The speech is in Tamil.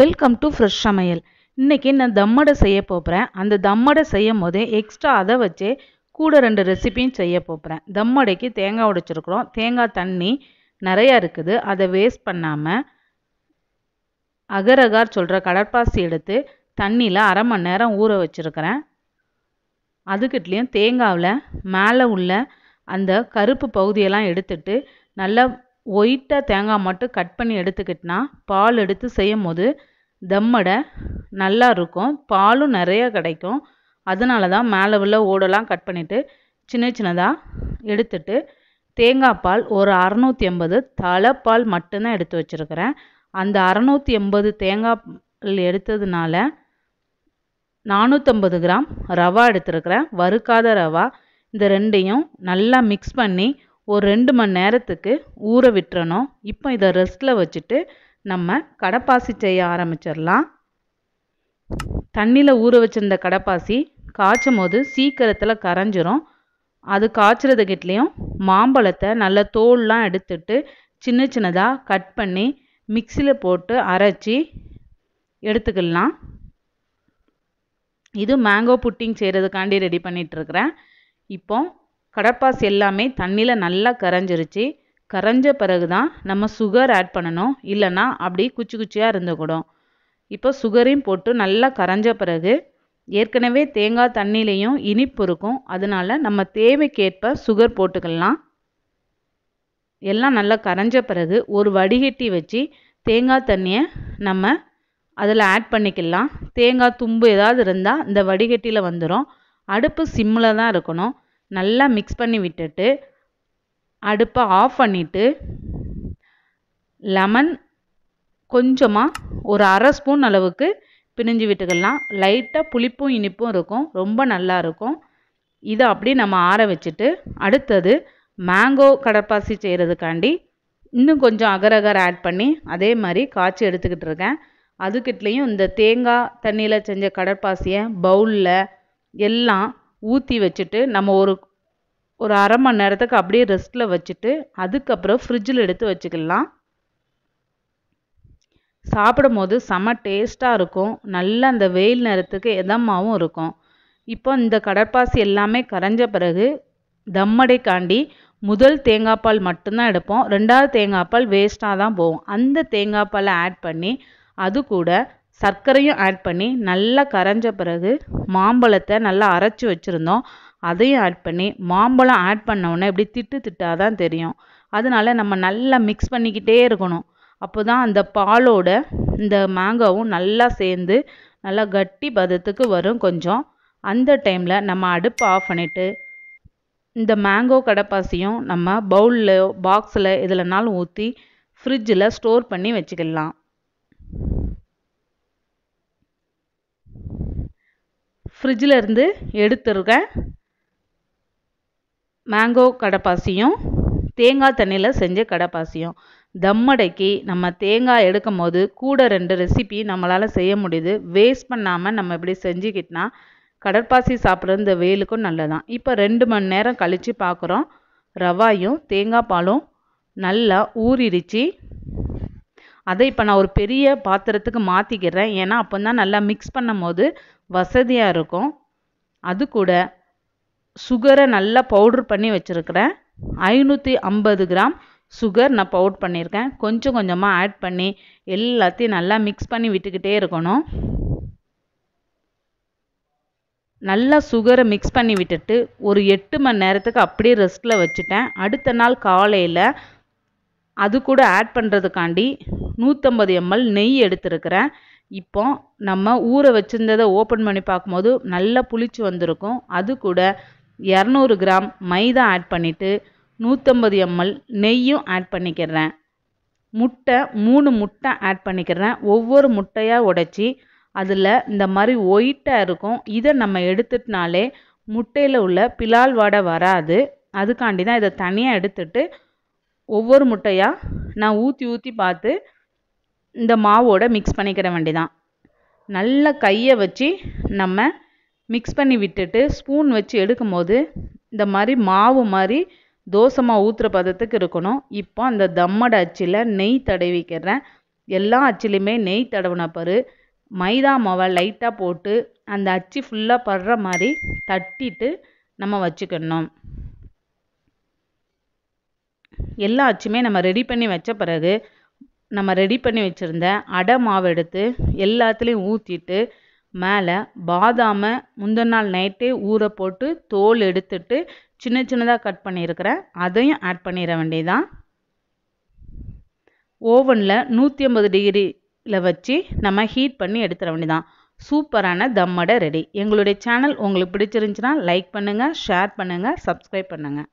வெல்கம் டு ஃப்ரெஷ் சமையல் இன்றைக்கி நான் தம்மடை செய்ய போகிறேன் அந்த தம்மடை செய்யும் போதே எக்ஸ்ட்ரா அதை வச்சு கூட ரெண்டு ரெசிபியும் செய்ய போகிறேன் தம்மடைக்கு தேங்காய் உடைச்சிருக்கிறோம் தேங்காய் தண்ணி நிறையா இருக்குது அதை வேஸ்ட் பண்ணாமல் அகரகார் சொல்கிற கடற்பாசி எடுத்து தண்ணியில் அரை மணி நேரம் ஊற வச்சுருக்கிறேன் அதுக்கிட்லேயும் தேங்காவில் மேலே உள்ள அந்த கருப்பு பகுதியெல்லாம் எடுத்துட்டு நல்லா ஒயிட்டாக தேங்காய் மட்டும் கட் பண்ணி எடுத்துக்கிட்டால் பால் எடுத்து செய்யும் போது தம்மடை நல்லா இருக்கும் பாலும் நிறையா கிடைக்கும் அதனால தான் மேலே உள்ள ஓடெல்லாம் கட் பண்ணிவிட்டு சின்ன சின்னதாக எடுத்துட்டு தேங்காய் பால் ஒரு அறநூற்றி எண்பது தலைப்பால் மட்டும்தான் எடுத்து வச்சுருக்கிறேன் அந்த அறநூற்றி எண்பது தேங்காய் எடுத்ததுனால நானூற்றம்பது கிராம் ரவா எடுத்துருக்கிறேன் வறுக்காத ரவா இந்த ரெண்டையும் நல்லா மிக்ஸ் பண்ணி ஒரு ரெண்டு மணி நேரத்துக்கு ஊற விட்டுறணும் இப்போ இதை ரெஸ்ட்டில் வச்சுட்டு நம்ம கடப்பாசி செய்ய ஆரம்பிச்சிடலாம் தண்ணியில் ஊற வச்சுருந்த கடப்பாசி காய்ச்சும் போது சீக்கிரத்தில் கரைஞ்சிரும் அது காய்ச்சறதுக்கிட்லேயும் மாம்பழத்தை நல்ல தோல்லாம் எடுத்துட்டு சின்ன சின்னதாக கட் பண்ணி மிக்சியில் போட்டு அரைச்சி எடுத்துக்கலாம் இது மேங்கோ புட்டிங் செய்கிறதுக்காண்டி ரெடி பண்ணிகிட்ருக்குறேன் இப்போது கடப்பாஸ் எல்லாமே தண்ணியில் நல்லா கரைஞ்சிருச்சு கரைஞ்ச பிறகு தான் நம்ம சுகர் ஆட் பண்ணணும் இல்லைன்னா அப்படி குச்சி குச்சியாக இருந்துக்கூடும் இப்போ சுகரையும் போட்டு நல்லா கரைஞ்ச பிறகு ஏற்கனவே தேங்காய் தண்ணியிலையும் இனிப்பு இருக்கும் அதனால் நம்ம தேவைக்கேற்ப சுகர் போட்டுக்கலாம் எல்லாம் நல்லா கரைஞ்ச பிறகு ஒரு வடிகட்டி வச்சு தேங்காய் தண்ணியை நம்ம அதில் ஆட் பண்ணிக்கலாம் தேங்காய் தும்பு ஏதாவது இருந்தால் இந்த வடிகட்டியில் வந்துடும் அடுப்பு சிம்மில் தான் இருக்கணும் நல்லா மிக்ஸ் பண்ணி விட்டுட்டு அடுப்பை ஆஃப் பண்ணிவிட்டு லெமன் கொஞ்சமாக ஒரு அரை ஸ்பூன் அளவுக்கு பிழிஞ்சு விட்டுக்கலாம் லைட்டாக புளிப்பும் இனிப்பும் இருக்கும் ரொம்ப நல்லா இருக்கும் இதை அப்படியே நம்ம ஆற வச்சுட்டு அடுத்தது மேங்கோ கடற்பாசி செய்கிறதுக்காண்டி இன்னும் கொஞ்சம் அகரகர் ஆட் பண்ணி அதே மாதிரி காய்ச்சி எடுத்துக்கிட்டு இருக்கேன் அதுக்கிட்லேயும் இந்த தேங்காய் தண்ணியில் செஞ்ச கடற்பாசியை பவுலில் எல்லாம் ஊற்றி வச்சுட்டு நம்ம ஒரு ஒரு அரை மணி நேரத்துக்கு அப்படியே ரெஸ்ட்டில் வச்சுட்டு அதுக்கப்புறம் ஃப்ரிட்ஜில் எடுத்து வச்சுக்கலாம் சாப்பிடும் போது செம டேஸ்ட்டாக இருக்கும் நல்ல அந்த வெயில் நேரத்துக்கு எதமாகவும் இருக்கும் இப்போ இந்த கடற்பாசி எல்லாமே கரைஞ்ச பிறகு தம்மடைக்காண்டி முதல் தேங்காய் பால் மட்டும்தான் எடுப்போம் ரெண்டாவது தேங்காய் பால் வேஸ்ட்டாக தான் போகும் அந்த தேங்காய் பாலை ஆட் பண்ணி அது கூட சர்க்கரையும் ஆட் பண்ணி நல்லா கரைஞ்ச பிறகு மாம்பழத்தை நல்லா அரைச்சி வச்சுருந்தோம் அதையும் ஆட் பண்ணி மாம்பழம் ஆட் பண்ணவுடனே இப்படி திட்டு திட்டாக தான் தெரியும் அதனால நம்ம நல்லா மிக்ஸ் பண்ணிக்கிட்டே இருக்கணும் அப்போ தான் அந்த பாலோட இந்த மேங்கோவும் நல்லா சேர்ந்து நல்லா கட்டி பதத்துக்கு வரும் கொஞ்சம் அந்த டைமில் நம்ம அடுப்பை ஆஃப் பண்ணிவிட்டு இந்த மேங்கோ கடப்பாசியும் நம்ம பவுலில் பாக்ஸில் இதில்னாலும் ஊற்றி ஃப்ரிட்ஜில் ஸ்டோர் பண்ணி வச்சுக்கலாம் ஃப்ரிட்ஜில் இருந்து எடுத்துருக்கேன் மேங்கோ கடைப்பாசியும் தேங்காய் தண்ணியில் செஞ்ச கடைப்பாசியும் தம்மடைக்கு நம்ம தேங்காய் எடுக்கும் போது கூட ரெண்டு ரெசிபி நம்மளால் செய்ய முடியுது வேஸ்ட் பண்ணாமல் நம்ம இப்படி செஞ்சுக்கிட்டால் கடற்பாசி சாப்பிட்ற இந்த வெயிலுக்கும் நல்லதான் இப்போ ரெண்டு மணி நேரம் கழித்து பார்க்குறோம் ரவாயும் தேங்காய் பாலும் நல்லா ஊறிடுச்சு அதை இப்போ நான் ஒரு பெரிய பாத்திரத்துக்கு மாற்றிக்கிறேன் ஏன்னா அப்போ தான் நல்லா மிக்ஸ் பண்ணும் போது வசதியாக இருக்கும் அது கூட சுகரை நல்லா பவுட்ரு பண்ணி வச்சுருக்கிறேன் ஐநூற்றி ஐம்பது கிராம் சுகர் நான் பவுட் பண்ணியிருக்கேன் கொஞ்சம் கொஞ்சமாக ஆட் பண்ணி எல்லாத்தையும் நல்லா மிக்ஸ் பண்ணி விட்டுக்கிட்டே இருக்கணும் நல்லா சுகரை மிக்ஸ் பண்ணி விட்டுட்டு ஒரு எட்டு மணி நேரத்துக்கு அப்படியே ரெஸ்ட்டில் வச்சுட்டேன் அடுத்த நாள் காலையில் அது கூட ஆட் பண்ணுறதுக்காண்டி நூற்றம்பது எம்எல் நெய் எடுத்துருக்கிறேன் இப்போ நம்ம ஊற வச்சுருந்ததை ஓப்பன் பண்ணி பார்க்கும்போது நல்லா புளிச்சு வந்திருக்கும் அது கூட இரநூறு கிராம் மைதா ஆட் பண்ணிவிட்டு நூற்றம்பது எம்எல் நெய்யும் ஆட் பண்ணிக்கிறேன் முட்டை மூணு முட்டை ஆட் பண்ணிக்கிறேன் ஒவ்வொரு முட்டையாக உடைச்சி அதில் இந்த மாதிரி ஒயிட்டாக இருக்கும் இதை நம்ம எடுத்துட்டினாலே முட்டையில் உள்ள பிலால் வாடை வராது அதுக்காண்டி தான் இதை தனியாக எடுத்துட்டு ஒவ்வொரு முட்டையாக நான் ஊற்றி ஊற்றி பார்த்து இந்த மாவோட மிக்ஸ் பண்ணிக்கிற வேண்டி தான் நல்லா கையை வச்சு நம்ம மிக்ஸ் பண்ணி விட்டுட்டு ஸ்பூன் வச்சு எடுக்கும் போது இந்த மாதிரி மாவு மாதிரி தோசமாக ஊற்றுற பதத்துக்கு இருக்கணும் இப்போ அந்த தம்மட அச்சில் நெய் தடவிக்கிறேன் எல்லா அச்சிலையுமே நெய் தடவின பரு மைதா மாவை லைட்டாக போட்டு அந்த அச்சு ஃபுல்லாக படுற மாதிரி தட்டிட்டு நம்ம வச்சுக்கணும் அச்சுமே நம்ம ரெடி பண்ணி வச்ச பிறகு நம்ம ரெடி பண்ணி வச்சுருந்த அடை மாவு எடுத்து எல்லாத்துலேயும் ஊற்றிட்டு மேலே பாதாமை முந்தின நாள் நைட்டே ஊற போட்டு தோல் எடுத்துட்டு சின்ன சின்னதாக கட் பண்ணியிருக்கிறேன் அதையும் ஆட் பண்ணிட வேண்டியதான் ஓவனில் நூற்றி ஐம்பது டிகிரியில் வச்சு நம்ம ஹீட் பண்ணி எடுத்துட வேண்டியதான் சூப்பரான தம்மடை ரெடி எங்களுடைய சேனல் உங்களுக்கு பிடிச்சிருந்துச்சுன்னா லைக் பண்ணுங்கள் ஷேர் பண்ணுங்கள் சப்ஸ்கிரைப் பண்ணுங்கள்